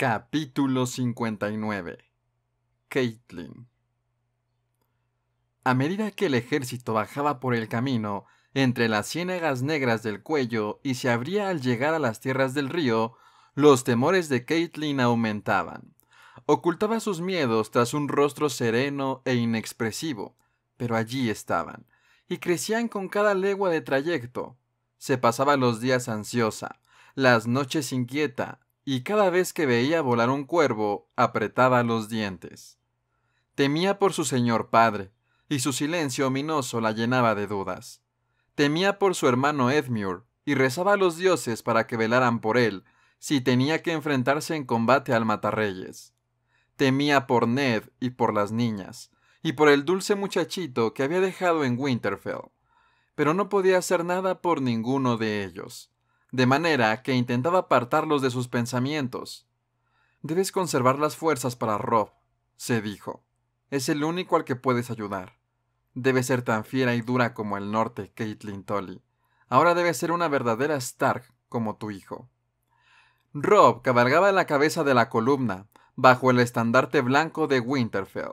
Capítulo 59 Caitlin A medida que el ejército bajaba por el camino, entre las ciénagas negras del cuello y se abría al llegar a las tierras del río, los temores de Caitlin aumentaban. Ocultaba sus miedos tras un rostro sereno e inexpresivo, pero allí estaban, y crecían con cada legua de trayecto. Se pasaba los días ansiosa, las noches inquieta, y cada vez que veía volar un cuervo apretaba los dientes. Temía por su señor padre, y su silencio ominoso la llenaba de dudas. Temía por su hermano Edmure, y rezaba a los dioses para que velaran por él, si tenía que enfrentarse en combate al matarreyes. Temía por Ned y por las niñas, y por el dulce muchachito que había dejado en Winterfell, pero no podía hacer nada por ninguno de ellos de manera que intentaba apartarlos de sus pensamientos. Debes conservar las fuerzas para Rob, se dijo. Es el único al que puedes ayudar. Debe ser tan fiera y dura como el norte, Caitlin Tolly. Ahora debe ser una verdadera Stark como tu hijo. Rob cabalgaba en la cabeza de la columna, bajo el estandarte blanco de Winterfell.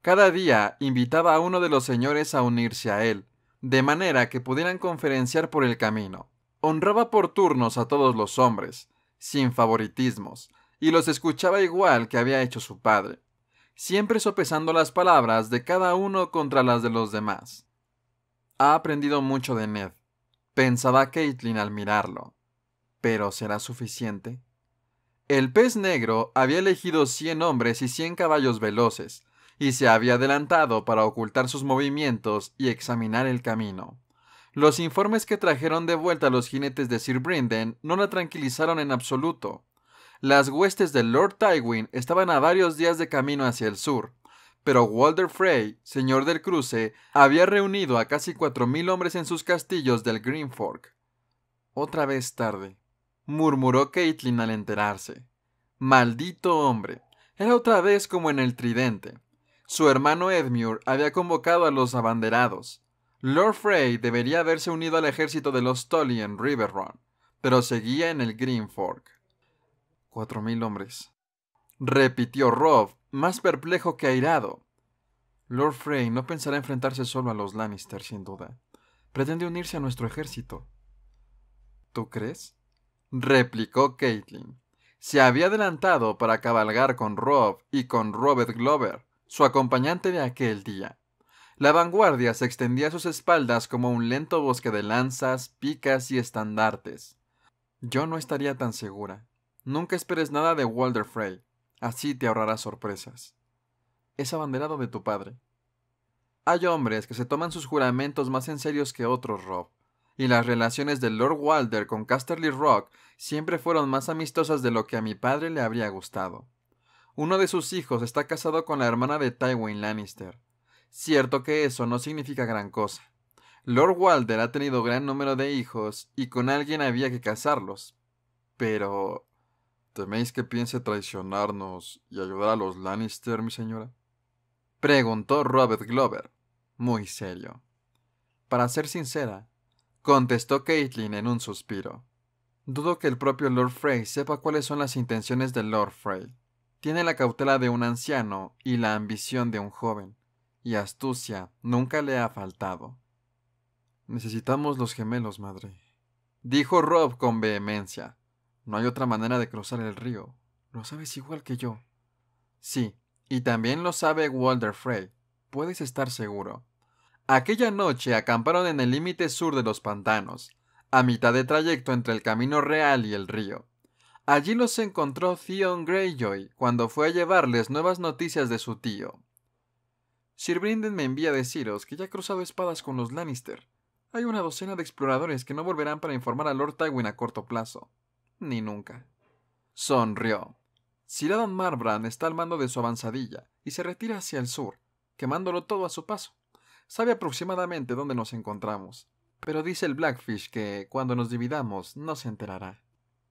Cada día invitaba a uno de los señores a unirse a él, de manera que pudieran conferenciar por el camino. Honraba por turnos a todos los hombres, sin favoritismos, y los escuchaba igual que había hecho su padre, siempre sopesando las palabras de cada uno contra las de los demás. Ha aprendido mucho de Ned, pensaba Caitlin al mirarlo. ¿Pero será suficiente? El pez negro había elegido cien hombres y cien caballos veloces, y se había adelantado para ocultar sus movimientos y examinar el camino. Los informes que trajeron de vuelta los jinetes de Sir Brinden no la tranquilizaron en absoluto. Las huestes del Lord Tywin estaban a varios días de camino hacia el sur, pero Walder Frey, señor del cruce, había reunido a casi cuatro mil hombres en sus castillos del Green Fork. Otra vez tarde, murmuró Caitlin al enterarse. Maldito hombre, era otra vez como en el tridente. Su hermano Edmure había convocado a los abanderados, Lord Frey debería haberse unido al ejército de los Tully en River Run, pero seguía en el Green Fork. Cuatro mil hombres. Repitió Rob, más perplejo que airado. Lord Frey no pensará enfrentarse solo a los Lannister, sin duda. Pretende unirse a nuestro ejército. ¿Tú crees? replicó Caitlin. Se había adelantado para cabalgar con Rob y con Robert Glover, su acompañante de aquel día. La vanguardia se extendía a sus espaldas como un lento bosque de lanzas, picas y estandartes. Yo no estaría tan segura. Nunca esperes nada de Walder Frey. Así te ahorrarás sorpresas. Es abanderado de tu padre. Hay hombres que se toman sus juramentos más en serio que otros, Rob, y las relaciones de Lord Walder con Casterly Rock siempre fueron más amistosas de lo que a mi padre le habría gustado. Uno de sus hijos está casado con la hermana de Tywin Lannister, Cierto que eso no significa gran cosa. Lord Walder ha tenido gran número de hijos y con alguien había que casarlos. Pero... ¿Teméis que piense traicionarnos y ayudar a los Lannister, mi señora? Preguntó Robert Glover, muy serio. Para ser sincera, contestó Caitlin en un suspiro. Dudo que el propio Lord Frey sepa cuáles son las intenciones de Lord Frey. Tiene la cautela de un anciano y la ambición de un joven y astucia nunca le ha faltado. Necesitamos los gemelos, madre. Dijo Rob con vehemencia. No hay otra manera de cruzar el río. Lo sabes igual que yo. Sí, y también lo sabe Walter Frey. Puedes estar seguro. Aquella noche acamparon en el límite sur de los pantanos, a mitad de trayecto entre el camino real y el río. Allí los encontró Theon Greyjoy cuando fue a llevarles nuevas noticias de su tío. Sir Brinden me envía deciros que ya ha cruzado espadas con los Lannister. Hay una docena de exploradores que no volverán para informar a Lord Tywin a corto plazo. Ni nunca. Sonrió. Sir Adam Marbrand está al mando de su avanzadilla y se retira hacia el sur, quemándolo todo a su paso. Sabe aproximadamente dónde nos encontramos, pero dice el Blackfish que cuando nos dividamos no se enterará.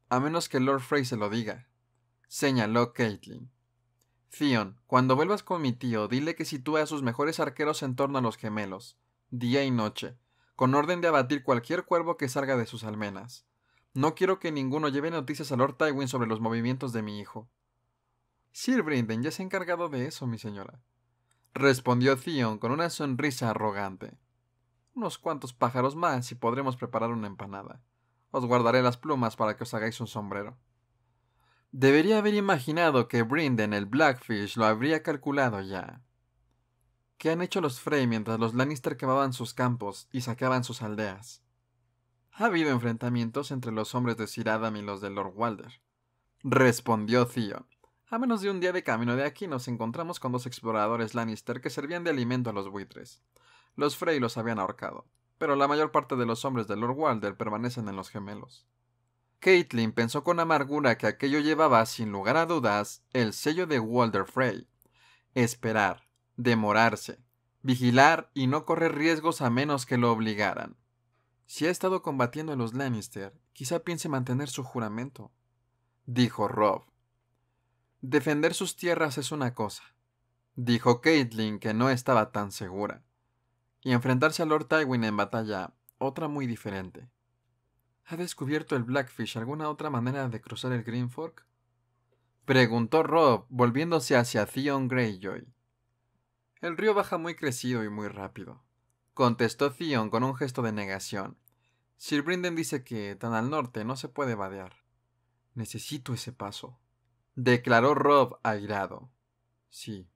A menos que Lord Frey se lo diga. Señaló Caitlin. Theon, cuando vuelvas con mi tío, dile que sitúe a sus mejores arqueros en torno a los gemelos, día y noche, con orden de abatir cualquier cuervo que salga de sus almenas. No quiero que ninguno lleve noticias a Lord Tywin sobre los movimientos de mi hijo. Sir Brinden ya se ha encargado de eso, mi señora. Respondió Theon con una sonrisa arrogante. Unos cuantos pájaros más y podremos preparar una empanada. Os guardaré las plumas para que os hagáis un sombrero. Debería haber imaginado que Brinden el Blackfish lo habría calculado ya. ¿Qué han hecho los Frey mientras los Lannister quemaban sus campos y sacaban sus aldeas? Ha habido enfrentamientos entre los hombres de Sir Adam y los de Lord Walder. Respondió Theon. A menos de un día de camino de aquí nos encontramos con dos exploradores Lannister que servían de alimento a los buitres. Los Frey los habían ahorcado, pero la mayor parte de los hombres de Lord Walder permanecen en los gemelos. Caitlin pensó con amargura que aquello llevaba, sin lugar a dudas, el sello de Walder Frey. Esperar, demorarse, vigilar y no correr riesgos a menos que lo obligaran. Si ha estado combatiendo a los Lannister, quizá piense mantener su juramento, dijo Rob. Defender sus tierras es una cosa, dijo Caitlin, que no estaba tan segura, y enfrentarse a Lord Tywin en batalla, otra muy diferente. ¿Ha descubierto el Blackfish alguna otra manera de cruzar el Green Fork? Preguntó Rob, volviéndose hacia Theon Greyjoy. El río baja muy crecido y muy rápido, contestó Theon con un gesto de negación. Sir Brinden dice que tan al norte no se puede vadear. Necesito ese paso, declaró Rob airado. Sí.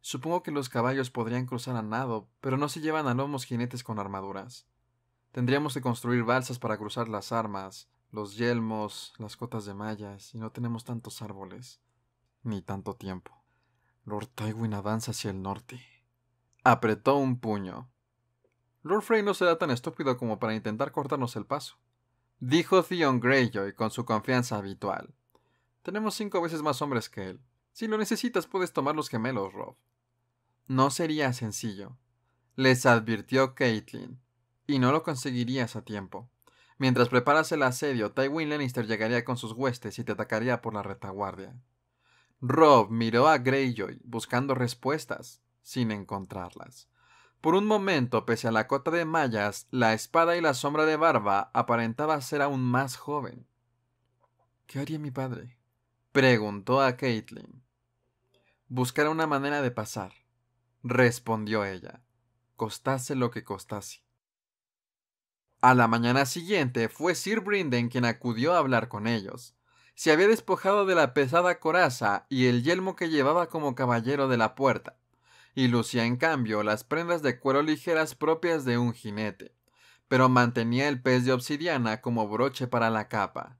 Supongo que los caballos podrían cruzar a nado, pero no se llevan a lomos jinetes con armaduras. Tendríamos que construir balsas para cruzar las armas, los yelmos, las cotas de mallas, y no tenemos tantos árboles, ni tanto tiempo. Lord Tywin avanza hacia el norte. Apretó un puño. Lord Frey no será tan estúpido como para intentar cortarnos el paso. Dijo Theon Greyjoy con su confianza habitual. Tenemos cinco veces más hombres que él. Si lo necesitas puedes tomar los gemelos, Rob. No sería sencillo. Les advirtió Caitlin y no lo conseguirías a tiempo. Mientras preparas el asedio, Tywin Lannister llegaría con sus huestes y te atacaría por la retaguardia. Rob miró a Greyjoy buscando respuestas, sin encontrarlas. Por un momento, pese a la cota de mallas, la espada y la sombra de barba aparentaba ser aún más joven. ¿Qué haría mi padre? preguntó a Caitlin. Buscar una manera de pasar, respondió ella, costase lo que costase. A la mañana siguiente fue Sir Brinden quien acudió a hablar con ellos. Se había despojado de la pesada coraza y el yelmo que llevaba como caballero de la puerta, y lucía en cambio las prendas de cuero ligeras propias de un jinete, pero mantenía el pez de obsidiana como broche para la capa.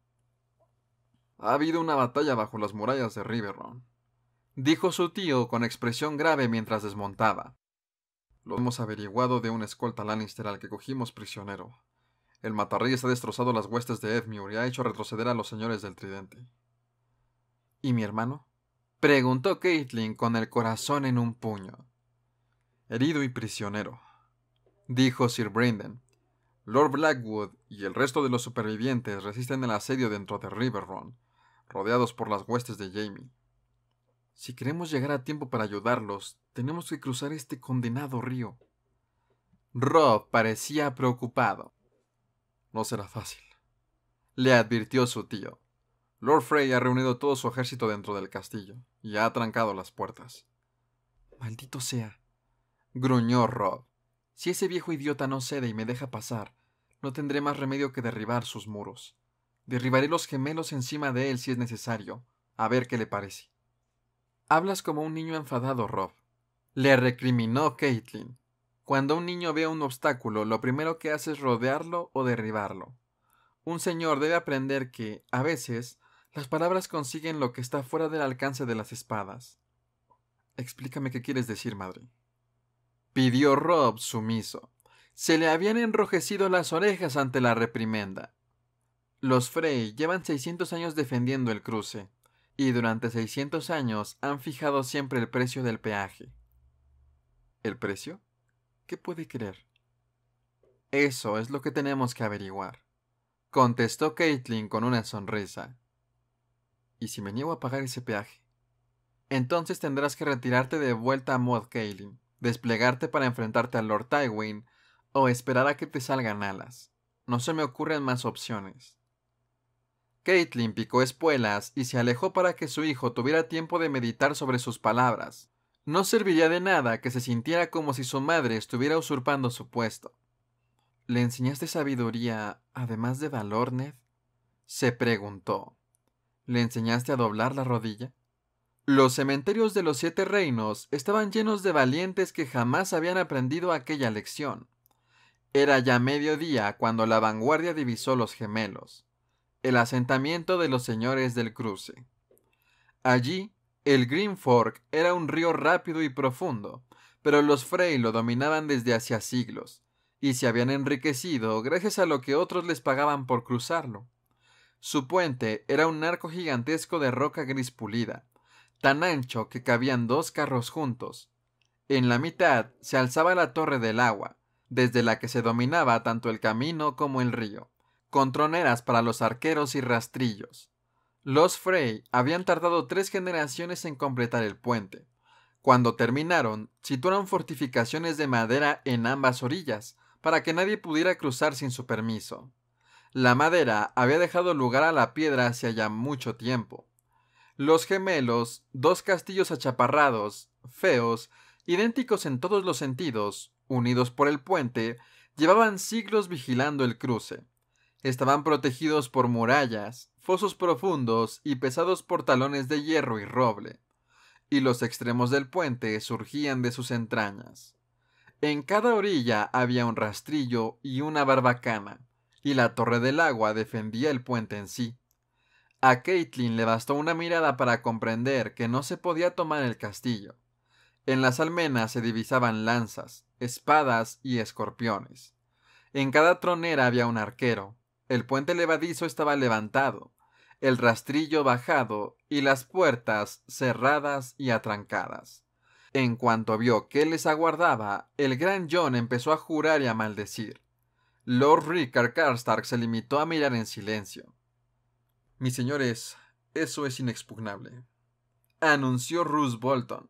Ha habido una batalla bajo las murallas de Riverrun, dijo su tío con expresión grave mientras desmontaba. Lo hemos averiguado de un escolta Lannister al que cogimos prisionero. El matarreyes ha destrozado las huestes de Edmure y ha hecho retroceder a los señores del tridente. ¿Y mi hermano? preguntó Caitlin con el corazón en un puño. Herido y prisionero, dijo Sir Brandon. Lord Blackwood y el resto de los supervivientes resisten el asedio dentro de Riverrun, rodeados por las huestes de Jamie. Si queremos llegar a tiempo para ayudarlos, tenemos que cruzar este condenado río. Rob parecía preocupado. No será fácil. Le advirtió su tío. Lord Frey ha reunido todo su ejército dentro del castillo y ha trancado las puertas. Maldito sea. gruñó Rob. Si ese viejo idiota no cede y me deja pasar, no tendré más remedio que derribar sus muros. Derribaré los gemelos encima de él si es necesario, a ver qué le parece. Hablas como un niño enfadado, Rob. Le recriminó Caitlin. Cuando un niño ve un obstáculo, lo primero que hace es rodearlo o derribarlo. Un señor debe aprender que, a veces, las palabras consiguen lo que está fuera del alcance de las espadas. Explícame qué quieres decir, madre. Pidió Rob sumiso. Se le habían enrojecido las orejas ante la reprimenda. Los Frey llevan 600 años defendiendo el cruce, y durante 600 años han fijado siempre el precio del peaje. ¿El precio? ¿Qué puede creer? Eso es lo que tenemos que averiguar, contestó Caitlin con una sonrisa. ¿Y si me niego a pagar ese peaje? Entonces tendrás que retirarte de vuelta a Mod Caitlin, desplegarte para enfrentarte al Lord Tywin o esperar a que te salgan alas. No se me ocurren más opciones. Caitlin picó espuelas y se alejó para que su hijo tuviera tiempo de meditar sobre sus palabras, no serviría de nada que se sintiera como si su madre estuviera usurpando su puesto. ¿Le enseñaste sabiduría, además de valor, se preguntó. ¿Le enseñaste a doblar la rodilla? Los cementerios de los siete reinos estaban llenos de valientes que jamás habían aprendido aquella lección. Era ya mediodía cuando la vanguardia divisó los gemelos, el asentamiento de los señores del cruce. Allí el Green Fork era un río rápido y profundo, pero los Frey lo dominaban desde hacía siglos, y se habían enriquecido gracias a lo que otros les pagaban por cruzarlo. Su puente era un arco gigantesco de roca gris pulida, tan ancho que cabían dos carros juntos. En la mitad se alzaba la torre del agua, desde la que se dominaba tanto el camino como el río, con troneras para los arqueros y rastrillos. Los Frey habían tardado tres generaciones en completar el puente. Cuando terminaron, situaron fortificaciones de madera en ambas orillas, para que nadie pudiera cruzar sin su permiso. La madera había dejado lugar a la piedra hacia ya mucho tiempo. Los gemelos, dos castillos achaparrados, feos, idénticos en todos los sentidos, unidos por el puente, llevaban siglos vigilando el cruce. Estaban protegidos por murallas, fosos profundos y pesados portalones de hierro y roble, y los extremos del puente surgían de sus entrañas. En cada orilla había un rastrillo y una barbacana, y la torre del agua defendía el puente en sí. A Caitlin le bastó una mirada para comprender que no se podía tomar el castillo. En las almenas se divisaban lanzas, espadas y escorpiones. En cada tronera había un arquero. El puente levadizo estaba levantado, el rastrillo bajado y las puertas cerradas y atrancadas. En cuanto vio qué les aguardaba, el gran John empezó a jurar y a maldecir. Lord Rickard Karstark se limitó a mirar en silencio. Mis señores, eso es inexpugnable, anunció Ruth Bolton.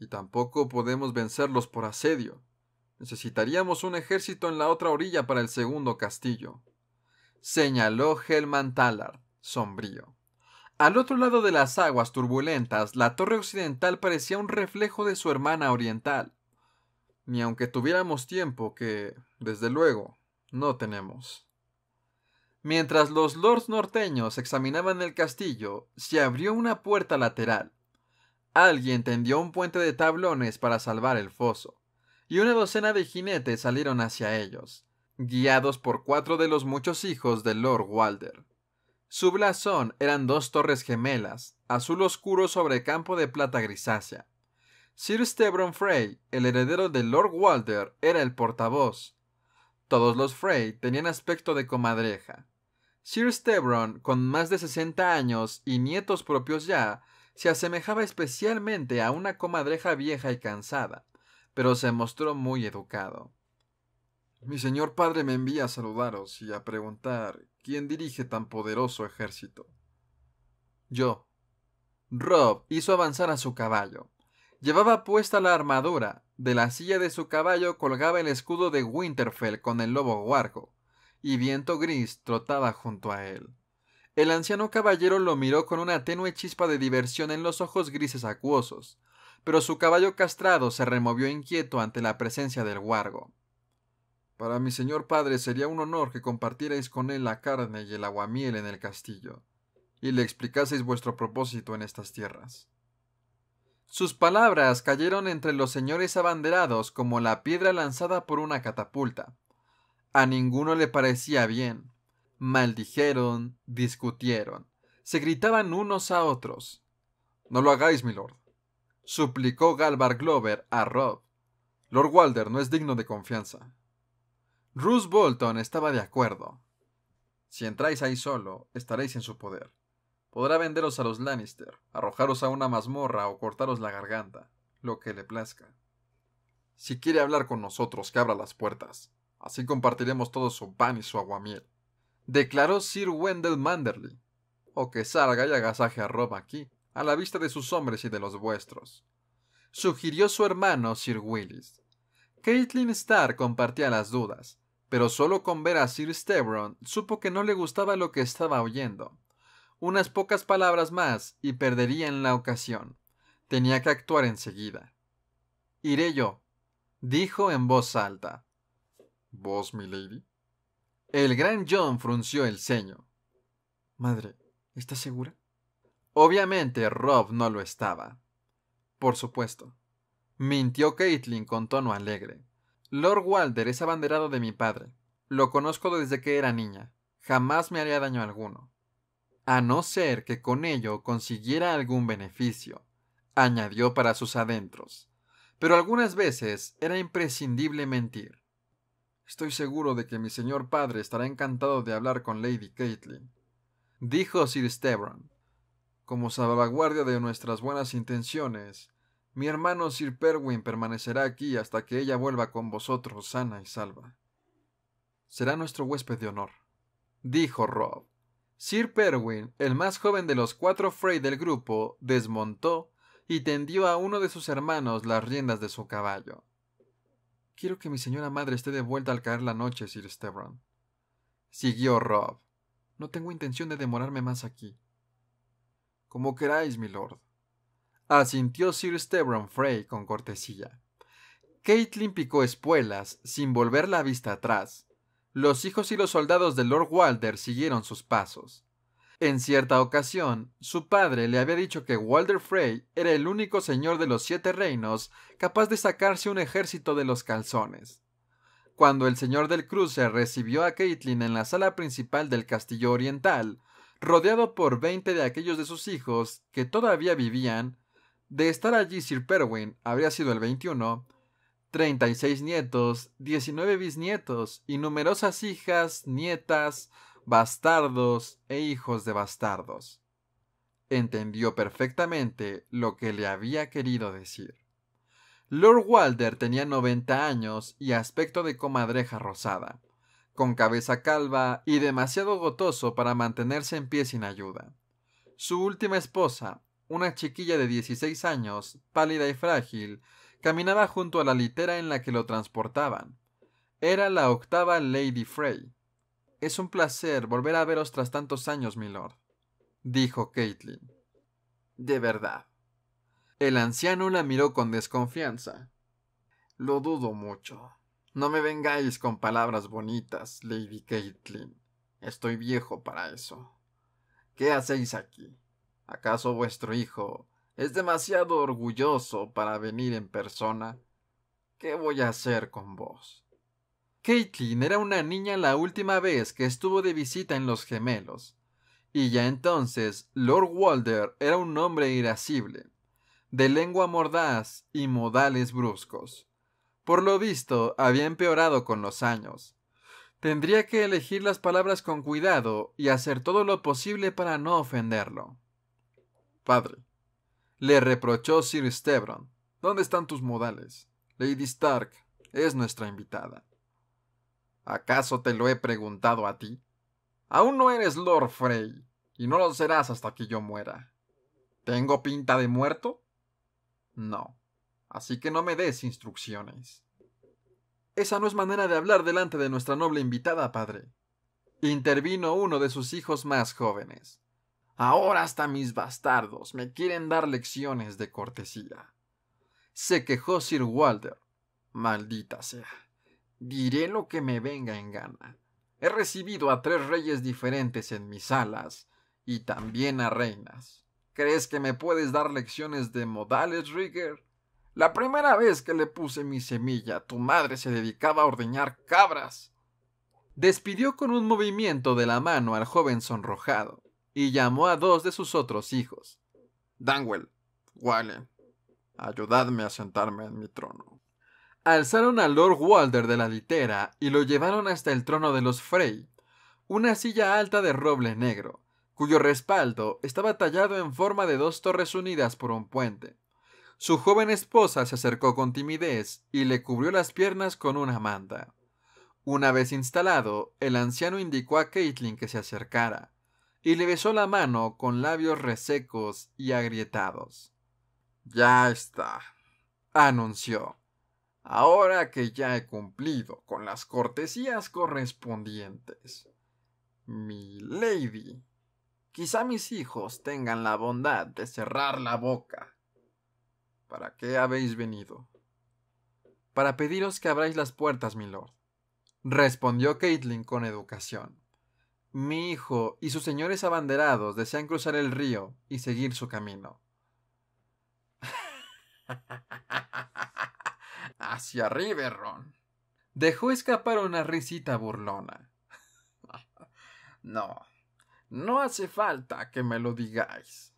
Y tampoco podemos vencerlos por asedio. Necesitaríamos un ejército en la otra orilla para el segundo castillo. Señaló Helman sombrío. Al otro lado de las aguas turbulentas, la torre occidental parecía un reflejo de su hermana oriental. Ni aunque tuviéramos tiempo, que, desde luego, no tenemos. Mientras los lords norteños examinaban el castillo, se abrió una puerta lateral. Alguien tendió un puente de tablones para salvar el foso, y una docena de jinetes salieron hacia ellos, guiados por cuatro de los muchos hijos de Lord Walder. Su blasón eran dos torres gemelas, azul oscuro sobre campo de plata grisácea. Sir Stebron Frey, el heredero de Lord Walder, era el portavoz. Todos los Frey tenían aspecto de comadreja. Sir Stebron, con más de sesenta años y nietos propios ya, se asemejaba especialmente a una comadreja vieja y cansada, pero se mostró muy educado. Mi señor padre me envía a saludaros y a preguntar ¿Quién dirige tan poderoso ejército? Yo. Rob hizo avanzar a su caballo. Llevaba puesta la armadura. De la silla de su caballo colgaba el escudo de Winterfell con el lobo guargo. y Viento Gris trotaba junto a él. El anciano caballero lo miró con una tenue chispa de diversión en los ojos grises acuosos, pero su caballo castrado se removió inquieto ante la presencia del guargo. Para mi señor padre sería un honor que compartierais con él la carne y el aguamiel en el castillo, y le explicaseis vuestro propósito en estas tierras. Sus palabras cayeron entre los señores abanderados como la piedra lanzada por una catapulta. A ninguno le parecía bien. Maldijeron, discutieron, se gritaban unos a otros. No lo hagáis, milord, suplicó Galvar Glover a Rob. Lord Walder no es digno de confianza. Ruth Bolton estaba de acuerdo. Si entráis ahí solo, estaréis en su poder. Podrá venderos a los Lannister, arrojaros a una mazmorra o cortaros la garganta, lo que le plazca. Si quiere hablar con nosotros, que abra las puertas. Así compartiremos todo su pan y su aguamiel. Declaró Sir Wendell Manderly. O que salga y agasaje a Roma aquí, a la vista de sus hombres y de los vuestros. Sugirió su hermano Sir Willis. Caitlin Starr compartía las dudas, pero solo con ver a Sir Stebron supo que no le gustaba lo que estaba oyendo. Unas pocas palabras más y perderían la ocasión. Tenía que actuar enseguida. Iré yo, dijo en voz alta. ¿Vos, lady? El gran John frunció el ceño. Madre, ¿estás segura? Obviamente Rob no lo estaba. Por supuesto. Mintió Caitlin con tono alegre. Lord Walder es abanderado de mi padre. Lo conozco desde que era niña. Jamás me haría daño alguno. A no ser que con ello consiguiera algún beneficio, añadió para sus adentros. Pero algunas veces era imprescindible mentir. Estoy seguro de que mi señor padre estará encantado de hablar con Lady Caitlin, dijo Sir Stebron. Como salvaguardia de nuestras buenas intenciones, mi hermano Sir Perwin permanecerá aquí hasta que ella vuelva con vosotros sana y salva. Será nuestro huésped de honor, dijo Rob. Sir Perwin, el más joven de los cuatro Frey del grupo, desmontó y tendió a uno de sus hermanos las riendas de su caballo. Quiero que mi señora madre esté de vuelta al caer la noche, Sir Esteban. Siguió Rob. No tengo intención de demorarme más aquí. Como queráis, mi lord asintió Sir Stebron Frey con cortesía. Caitlin picó espuelas, sin volver la vista atrás. Los hijos y los soldados de Lord Walder siguieron sus pasos. En cierta ocasión, su padre le había dicho que Walder Frey era el único señor de los siete reinos capaz de sacarse un ejército de los calzones. Cuando el señor del cruce recibió a Caitlin en la sala principal del castillo oriental, rodeado por veinte de aquellos de sus hijos que todavía vivían, de estar allí Sir Perwin habría sido el 21, 36 nietos, 19 bisnietos y numerosas hijas, nietas, bastardos e hijos de bastardos. Entendió perfectamente lo que le había querido decir. Lord Walder tenía 90 años y aspecto de comadreja rosada, con cabeza calva y demasiado gotoso para mantenerse en pie sin ayuda. Su última esposa, una chiquilla de 16 años, pálida y frágil, caminaba junto a la litera en la que lo transportaban. Era la octava Lady Frey. Es un placer volver a veros tras tantos años, milord, dijo Caitlin. De verdad. El anciano la miró con desconfianza. Lo dudo mucho. No me vengáis con palabras bonitas, Lady Caitlin. Estoy viejo para eso. ¿Qué hacéis aquí? ¿Acaso vuestro hijo es demasiado orgulloso para venir en persona? ¿Qué voy a hacer con vos? Caitlin era una niña la última vez que estuvo de visita en los gemelos, y ya entonces Lord Walder era un hombre irascible, de lengua mordaz y modales bruscos. Por lo visto, había empeorado con los años. Tendría que elegir las palabras con cuidado y hacer todo lo posible para no ofenderlo. Padre, le reprochó Sir Stebron, ¿dónde están tus modales? Lady Stark es nuestra invitada. ¿Acaso te lo he preguntado a ti? Aún no eres Lord Frey, y no lo serás hasta que yo muera. ¿Tengo pinta de muerto? No, así que no me des instrucciones. Esa no es manera de hablar delante de nuestra noble invitada, padre. Intervino uno de sus hijos más jóvenes. Ahora hasta mis bastardos me quieren dar lecciones de cortesía. Se quejó Sir Walter. Maldita sea. Diré lo que me venga en gana. He recibido a tres reyes diferentes en mis alas y también a reinas. ¿Crees que me puedes dar lecciones de modales, Rigger? La primera vez que le puse mi semilla, tu madre se dedicaba a ordeñar cabras. Despidió con un movimiento de la mano al joven sonrojado y llamó a dos de sus otros hijos. Danwell, Wallen, ayudadme a sentarme en mi trono. Alzaron al Lord Walder de la litera y lo llevaron hasta el trono de los Frey, una silla alta de roble negro, cuyo respaldo estaba tallado en forma de dos torres unidas por un puente. Su joven esposa se acercó con timidez y le cubrió las piernas con una manta. Una vez instalado, el anciano indicó a Caitlin que se acercara, y le besó la mano con labios resecos y agrietados. Ya está, anunció. Ahora que ya he cumplido con las cortesías correspondientes. Mi lady. Quizá mis hijos tengan la bondad de cerrar la boca. ¿Para qué habéis venido? Para pediros que abráis las puertas, milord, respondió Caitlin con educación. Mi hijo y sus señores abanderados desean cruzar el río y seguir su camino. Hacia Riverrun! Dejó escapar una risita burlona. no, no hace falta que me lo digáis.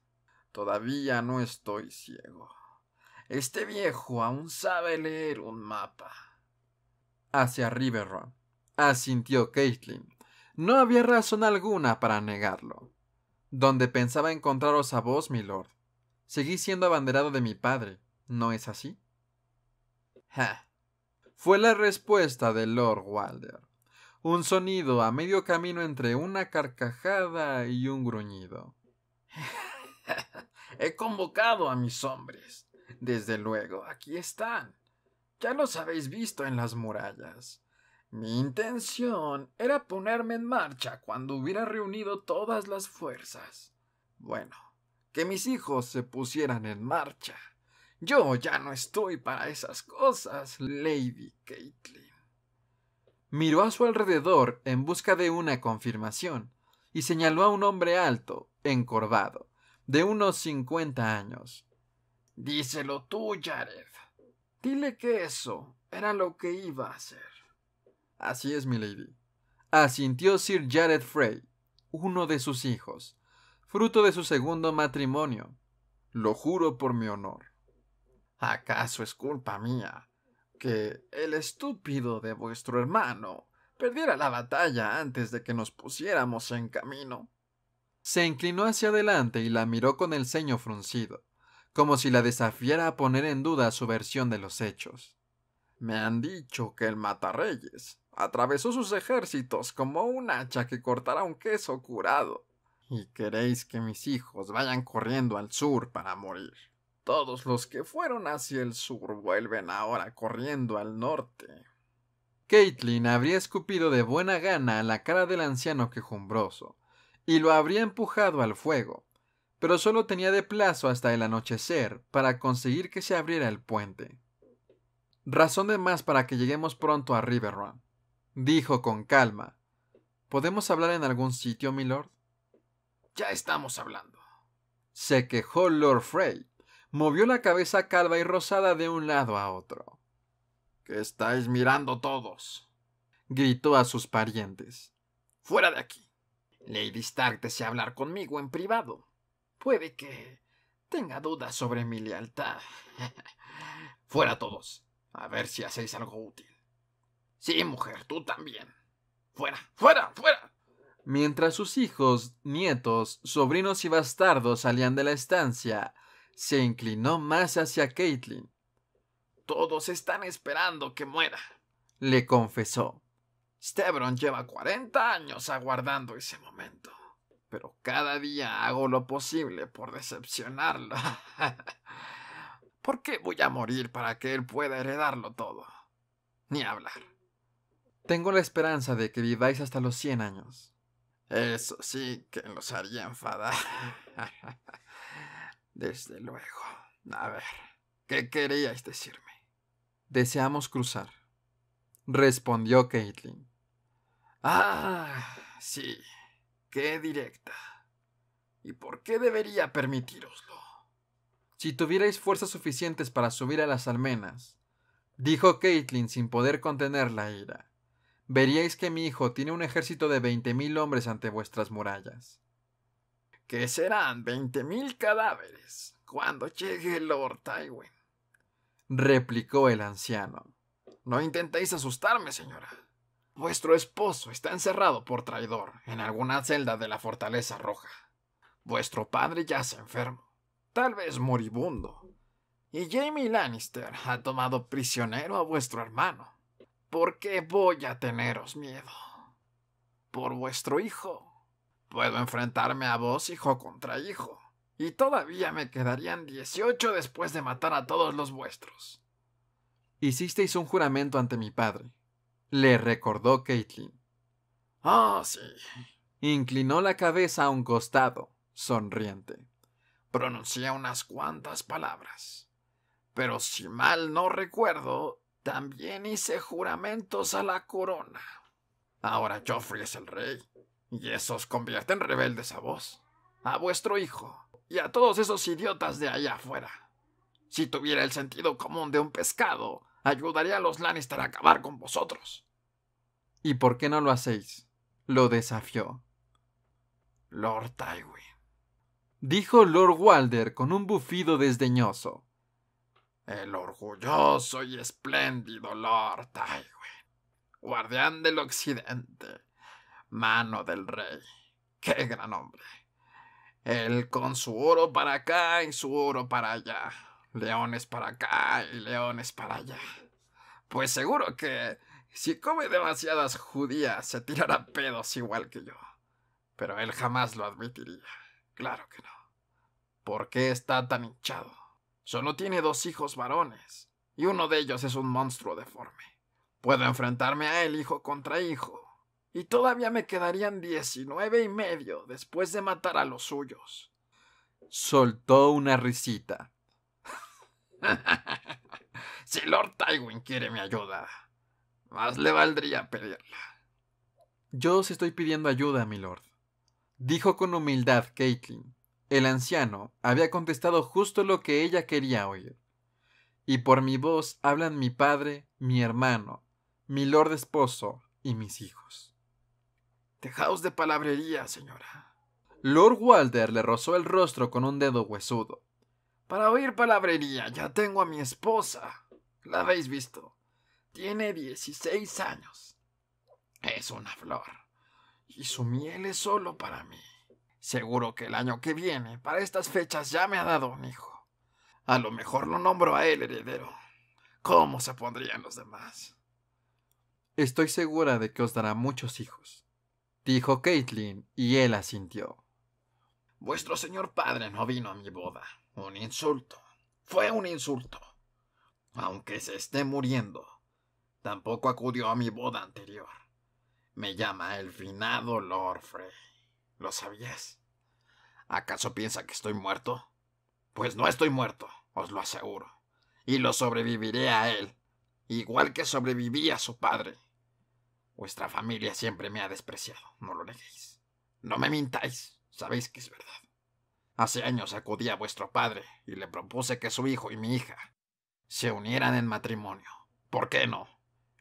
Todavía no estoy ciego. Este viejo aún sabe leer un mapa. Hacia Riverrun, asintió Caitlin, no había razón alguna para negarlo. Donde pensaba encontraros a vos, mi lord. Seguí siendo abanderado de mi padre, ¿no es así? Fue la respuesta de Lord Walder. Un sonido a medio camino entre una carcajada y un gruñido. He convocado a mis hombres. Desde luego, aquí están. Ya los habéis visto en las murallas. Mi intención era ponerme en marcha cuando hubiera reunido todas las fuerzas. Bueno, que mis hijos se pusieran en marcha. Yo ya no estoy para esas cosas, Lady Caitlin. Miró a su alrededor en busca de una confirmación y señaló a un hombre alto, encorvado, de unos cincuenta años. Díselo tú, Jared. Dile que eso era lo que iba a hacer. Así es, mi lady. Asintió Sir Jared Frey, uno de sus hijos, fruto de su segundo matrimonio. Lo juro por mi honor. ¿Acaso es culpa mía que el estúpido de vuestro hermano perdiera la batalla antes de que nos pusiéramos en camino? Se inclinó hacia adelante y la miró con el ceño fruncido, como si la desafiara a poner en duda su versión de los hechos. Me han dicho que el matarreyes atravesó sus ejércitos como un hacha que cortará un queso curado. Y queréis que mis hijos vayan corriendo al sur para morir. Todos los que fueron hacia el sur vuelven ahora corriendo al norte. Caitlin habría escupido de buena gana a la cara del anciano quejumbroso, y lo habría empujado al fuego, pero solo tenía de plazo hasta el anochecer para conseguir que se abriera el puente. Razón de más para que lleguemos pronto a Riverrun dijo con calma. ¿Podemos hablar en algún sitio, milord? Ya estamos hablando. Se quejó Lord Frey. Movió la cabeza calva y rosada de un lado a otro. ¿Qué estáis mirando todos? gritó a sus parientes. Fuera de aquí. Lady Stark desea hablar conmigo en privado. Puede que tenga dudas sobre mi lealtad. Fuera todos. A ver si hacéis algo útil. Sí, mujer, tú también. Fuera, fuera, fuera. Mientras sus hijos, nietos, sobrinos y bastardos salían de la estancia, se inclinó más hacia Caitlin. Todos están esperando que muera, le confesó. Stebron lleva 40 años aguardando ese momento, pero cada día hago lo posible por decepcionarlo. ¿Por qué voy a morir para que él pueda heredarlo todo? Ni hablar. Tengo la esperanza de que viváis hasta los 100 años. Eso sí que los haría enfadar. Desde luego. A ver, ¿qué queríais decirme? Deseamos cruzar. Respondió Caitlin. Ah, sí. Qué directa. ¿Y por qué debería permitiroslo? Si tuvierais fuerzas suficientes para subir a las almenas, dijo Caitlin sin poder contener la ira veríais que mi hijo tiene un ejército de veinte mil hombres ante vuestras murallas. —¿Qué serán veinte mil cadáveres cuando llegue Lord Tywin, replicó el anciano. No intentéis asustarme, señora. Vuestro esposo está encerrado por traidor en alguna celda de la fortaleza roja. Vuestro padre ya se enfermo, tal vez moribundo. Y Jamie Lannister ha tomado prisionero a vuestro hermano. ¿Por qué voy a teneros miedo? Por vuestro hijo. Puedo enfrentarme a vos hijo contra hijo. Y todavía me quedarían dieciocho después de matar a todos los vuestros. Hicisteis un juramento ante mi padre, le recordó Caitlin. Ah, sí. Inclinó la cabeza a un costado, sonriente. Pronuncié unas cuantas palabras. Pero si mal no recuerdo, también hice juramentos a la corona. Ahora Joffrey es el rey, y eso os convierte en rebeldes a vos, a vuestro hijo, y a todos esos idiotas de allá afuera. Si tuviera el sentido común de un pescado, ayudaría a los Lannister a acabar con vosotros. ¿Y por qué no lo hacéis? Lo desafió. Lord Tywin. Dijo Lord Walder con un bufido desdeñoso el orgulloso y espléndido Lord Tywin, guardián del occidente, mano del rey. ¡Qué gran hombre! Él con su oro para acá y su oro para allá, leones para acá y leones para allá. Pues seguro que si come demasiadas judías se tirará pedos igual que yo. Pero él jamás lo admitiría. Claro que no. ¿Por qué está tan hinchado? Solo tiene dos hijos varones, y uno de ellos es un monstruo deforme. Puedo enfrentarme a él hijo contra hijo, y todavía me quedarían diecinueve y medio después de matar a los suyos. Soltó una risita. si Lord Tywin quiere mi ayuda, más le valdría pedirla. Yo os estoy pidiendo ayuda, mi lord, dijo con humildad Caitlin. El anciano había contestado justo lo que ella quería oír. Y por mi voz hablan mi padre, mi hermano, mi lord esposo y mis hijos. Dejaos de palabrería, señora. Lord Walder le rozó el rostro con un dedo huesudo. Para oír palabrería, ya tengo a mi esposa. La habéis visto. Tiene dieciséis años. Es una flor. Y su miel es solo para mí. Seguro que el año que viene, para estas fechas, ya me ha dado un hijo. A lo mejor lo nombro a él heredero. ¿Cómo se pondrían los demás? Estoy segura de que os dará muchos hijos, dijo Caitlin, y él asintió. Vuestro señor padre no vino a mi boda. Un insulto. Fue un insulto. Aunque se esté muriendo, tampoco acudió a mi boda anterior. Me llama el finado Lord ¿Lo sabías? ¿Acaso piensa que estoy muerto? Pues no estoy muerto, os lo aseguro. Y lo sobreviviré a él, igual que sobreviví a su padre. Vuestra familia siempre me ha despreciado, no lo neguéis. No me mintáis, sabéis que es verdad. Hace años acudí a vuestro padre y le propuse que su hijo y mi hija se unieran en matrimonio. ¿Por qué no?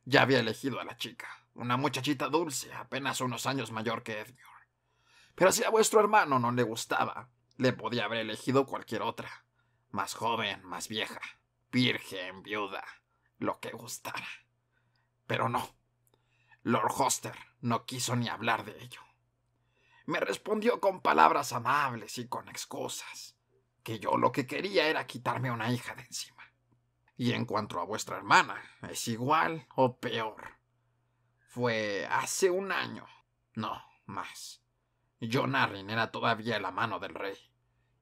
Ya había elegido a la chica, una muchachita dulce, apenas unos años mayor que Edmio. Pero si a vuestro hermano no le gustaba, le podía haber elegido cualquier otra. Más joven, más vieja, virgen, viuda, lo que gustara. Pero no. Lord Hoster no quiso ni hablar de ello. Me respondió con palabras amables y con excusas, que yo lo que quería era quitarme una hija de encima. Y en cuanto a vuestra hermana, es igual o peor. Fue hace un año, no más, John Arryn era todavía la mano del rey,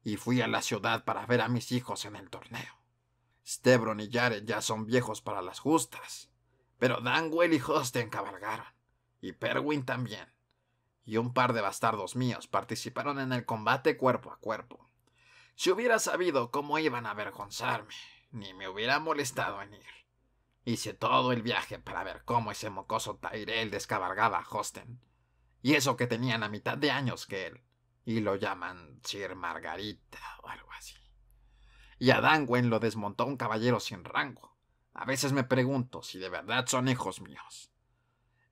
y fui a la ciudad para ver a mis hijos en el torneo. Stebron y Jared ya son viejos para las justas, pero Danwell y Hosten cabalgaron, y Perwin también, y un par de bastardos míos participaron en el combate cuerpo a cuerpo. Si hubiera sabido cómo iban a avergonzarme, ni me hubiera molestado en ir. Hice todo el viaje para ver cómo ese mocoso Tyrell descabargaba a Hosten y eso que tenían a mitad de años que él. Y lo llaman Sir Margarita o algo así. Y a Danwen lo desmontó un caballero sin rango. A veces me pregunto si de verdad son hijos míos.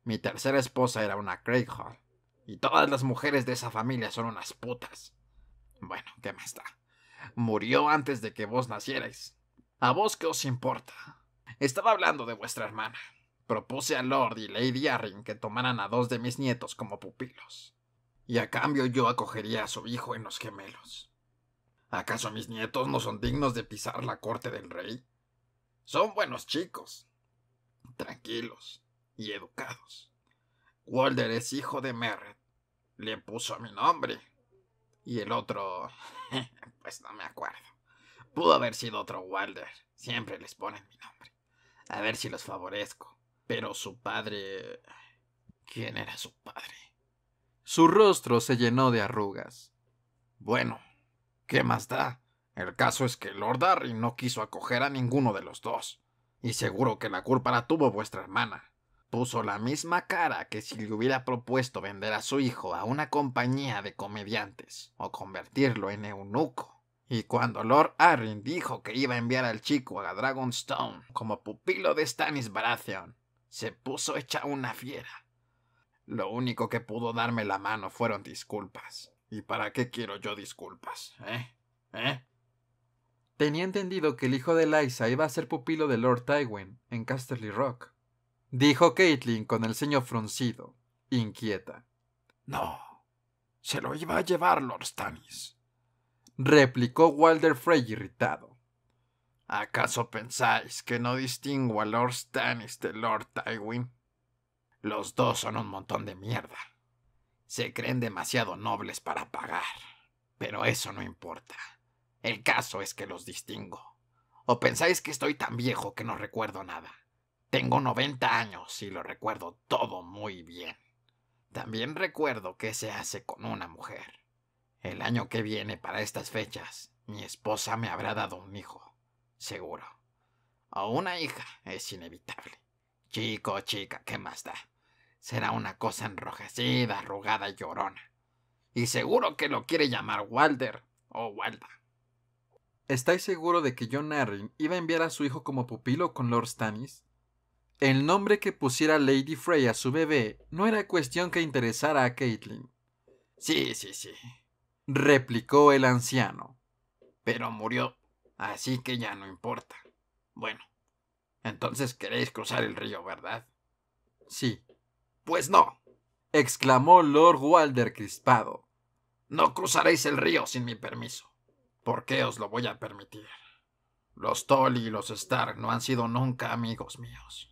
Mi tercera esposa era una Craig Hall, y todas las mujeres de esa familia son unas putas. Bueno, ¿qué me está? Murió antes de que vos nacierais. ¿A vos qué os importa? Estaba hablando de vuestra hermana. Propuse a Lord y Lady Arryn que tomaran a dos de mis nietos como pupilos, y a cambio yo acogería a su hijo en los gemelos. ¿Acaso mis nietos no son dignos de pisar la corte del rey? Son buenos chicos, tranquilos y educados. Walder es hijo de Merritt. Le puso mi nombre. Y el otro... pues no me acuerdo. Pudo haber sido otro Walder. Siempre les ponen mi nombre. A ver si los favorezco. Pero su padre. ¿Quién era su padre? Su rostro se llenó de arrugas. Bueno, ¿qué más da? El caso es que Lord Arryn no quiso acoger a ninguno de los dos. Y seguro que la culpa la tuvo vuestra hermana. Puso la misma cara que si le hubiera propuesto vender a su hijo a una compañía de comediantes o convertirlo en eunuco. Y cuando Lord Arryn dijo que iba a enviar al chico a Dragonstone como pupilo de Stannis Baratheon, se puso hecha una fiera. Lo único que pudo darme la mano fueron disculpas. ¿Y para qué quiero yo disculpas? ¿Eh? ¿Eh? Tenía entendido que el hijo de Liza iba a ser pupilo de Lord Tywin en Casterly Rock. Dijo Caitlin con el ceño fruncido, inquieta. No, se lo iba a llevar Lord Stannis. Replicó Walder Frey irritado. ¿Acaso pensáis que no distingo a Lord Stannis de Lord Tywin? Los dos son un montón de mierda. Se creen demasiado nobles para pagar. Pero eso no importa. El caso es que los distingo. ¿O pensáis que estoy tan viejo que no recuerdo nada? Tengo 90 años y lo recuerdo todo muy bien. También recuerdo qué se hace con una mujer. El año que viene para estas fechas, mi esposa me habrá dado un hijo seguro. O una hija, es inevitable. Chico chica, ¿qué más da? Será una cosa enrojecida, arrugada y llorona. Y seguro que lo quiere llamar Walder o Walda. ¿Estáis seguro de que John Arryn iba a enviar a su hijo como pupilo con Lord Stannis? El nombre que pusiera Lady Frey a su bebé no era cuestión que interesara a Caitlin. Sí, sí, sí, replicó el anciano. Pero murió Así que ya no importa. Bueno, entonces queréis cruzar el río, ¿verdad? Sí. Pues no, exclamó Lord Walder crispado. No cruzaréis el río sin mi permiso. ¿Por qué os lo voy a permitir? Los Tolly y los Stark no han sido nunca amigos míos.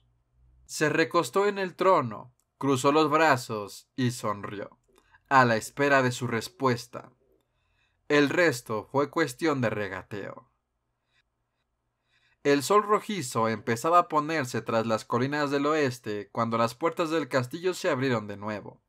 Se recostó en el trono, cruzó los brazos y sonrió, a la espera de su respuesta. El resto fue cuestión de regateo. El sol rojizo empezaba a ponerse tras las colinas del oeste cuando las puertas del castillo se abrieron de nuevo.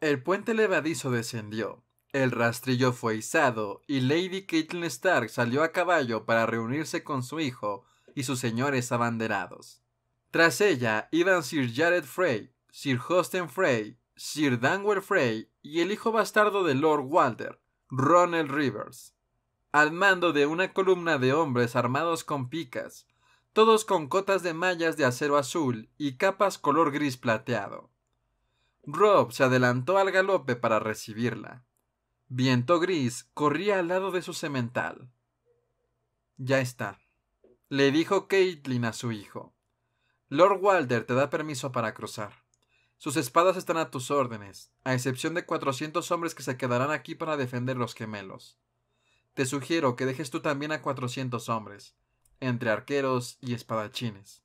El puente levadizo descendió, el rastrillo fue izado y Lady Caitlin Stark salió a caballo para reunirse con su hijo y sus señores abanderados. Tras ella iban Sir Jared Frey, Sir Hosten Frey, Sir Danwell Frey y el hijo bastardo de Lord Walder, Ronald Rivers al mando de una columna de hombres armados con picas, todos con cotas de mallas de acero azul y capas color gris plateado. Rob se adelantó al galope para recibirla. Viento gris corría al lado de su semental. Ya está, le dijo Caitlin a su hijo. Lord Walder te da permiso para cruzar. Sus espadas están a tus órdenes, a excepción de cuatrocientos hombres que se quedarán aquí para defender los gemelos te sugiero que dejes tú también a cuatrocientos hombres, entre arqueros y espadachines.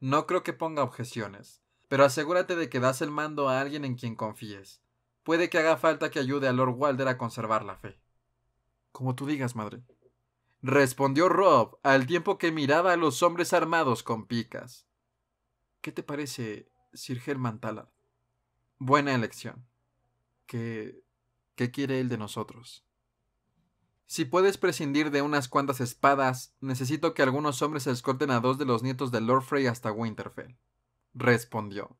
No creo que ponga objeciones, pero asegúrate de que das el mando a alguien en quien confíes. Puede que haga falta que ayude a Lord Walder a conservar la fe. Como tú digas, madre. Respondió Rob al tiempo que miraba a los hombres armados con picas. ¿Qué te parece, Sir Germán Buena elección. ¿Qué, ¿Qué quiere él de nosotros? Si puedes prescindir de unas cuantas espadas, necesito que algunos hombres escolten a dos de los nietos de Lord Frey hasta Winterfell. Respondió.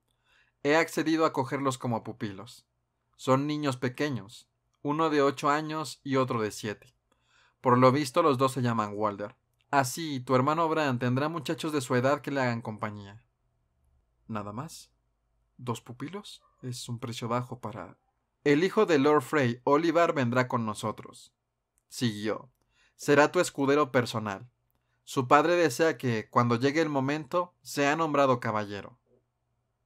He accedido a cogerlos como pupilos. Son niños pequeños, uno de ocho años y otro de siete. Por lo visto los dos se llaman Walder. Así, tu hermano Bran tendrá muchachos de su edad que le hagan compañía. ¿Nada más? ¿Dos pupilos? Es un precio bajo para... El hijo de Lord Frey, Olivar, vendrá con nosotros siguió. Será tu escudero personal. Su padre desea que, cuando llegue el momento, sea nombrado caballero.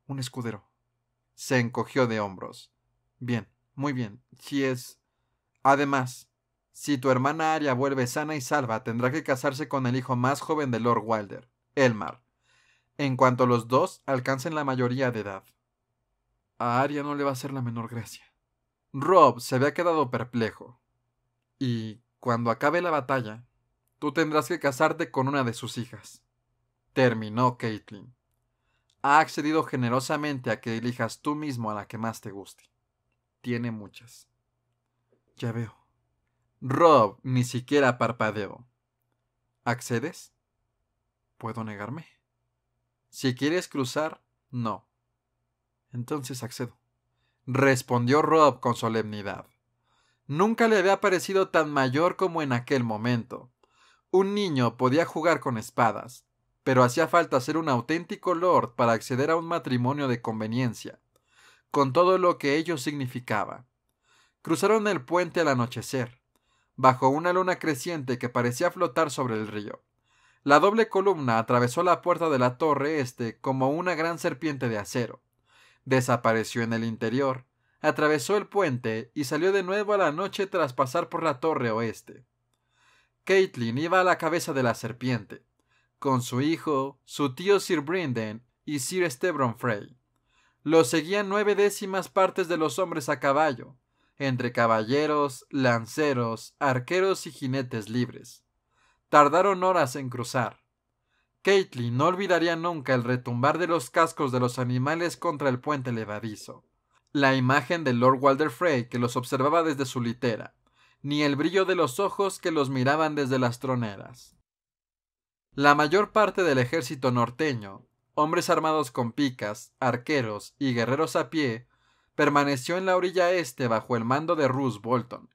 Un escudero. Se encogió de hombros. Bien, muy bien. Si es. Además, si tu hermana Aria vuelve sana y salva, tendrá que casarse con el hijo más joven de Lord Wilder, Elmar, en cuanto los dos alcancen la mayoría de edad. A Aria no le va a hacer la menor gracia. Rob se había quedado perplejo y cuando acabe la batalla, tú tendrás que casarte con una de sus hijas. Terminó Caitlin. Ha accedido generosamente a que elijas tú mismo a la que más te guste. Tiene muchas. Ya veo. Rob ni siquiera parpadeó. ¿Accedes? ¿Puedo negarme? Si quieres cruzar, no. Entonces accedo. Respondió Rob con solemnidad. Nunca le había parecido tan mayor como en aquel momento. Un niño podía jugar con espadas, pero hacía falta ser un auténtico lord para acceder a un matrimonio de conveniencia, con todo lo que ello significaba. Cruzaron el puente al anochecer, bajo una luna creciente que parecía flotar sobre el río. La doble columna atravesó la puerta de la torre este como una gran serpiente de acero. Desapareció en el interior, atravesó el puente y salió de nuevo a la noche tras pasar por la torre oeste. Caitlin iba a la cabeza de la serpiente, con su hijo, su tío Sir Brinden y Sir Stebron Frey. Lo seguían nueve décimas partes de los hombres a caballo, entre caballeros, lanceros, arqueros y jinetes libres. Tardaron horas en cruzar. Caitlin no olvidaría nunca el retumbar de los cascos de los animales contra el puente levadizo la imagen de Lord Walder Frey que los observaba desde su litera, ni el brillo de los ojos que los miraban desde las troneras. La mayor parte del ejército norteño, hombres armados con picas, arqueros y guerreros a pie, permaneció en la orilla este bajo el mando de Roose Bolton.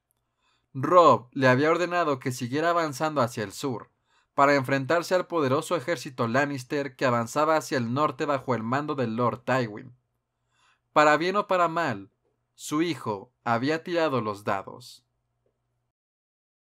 Rob le había ordenado que siguiera avanzando hacia el sur, para enfrentarse al poderoso ejército Lannister que avanzaba hacia el norte bajo el mando del Lord Tywin. Para bien o para mal, su hijo había tirado los dados.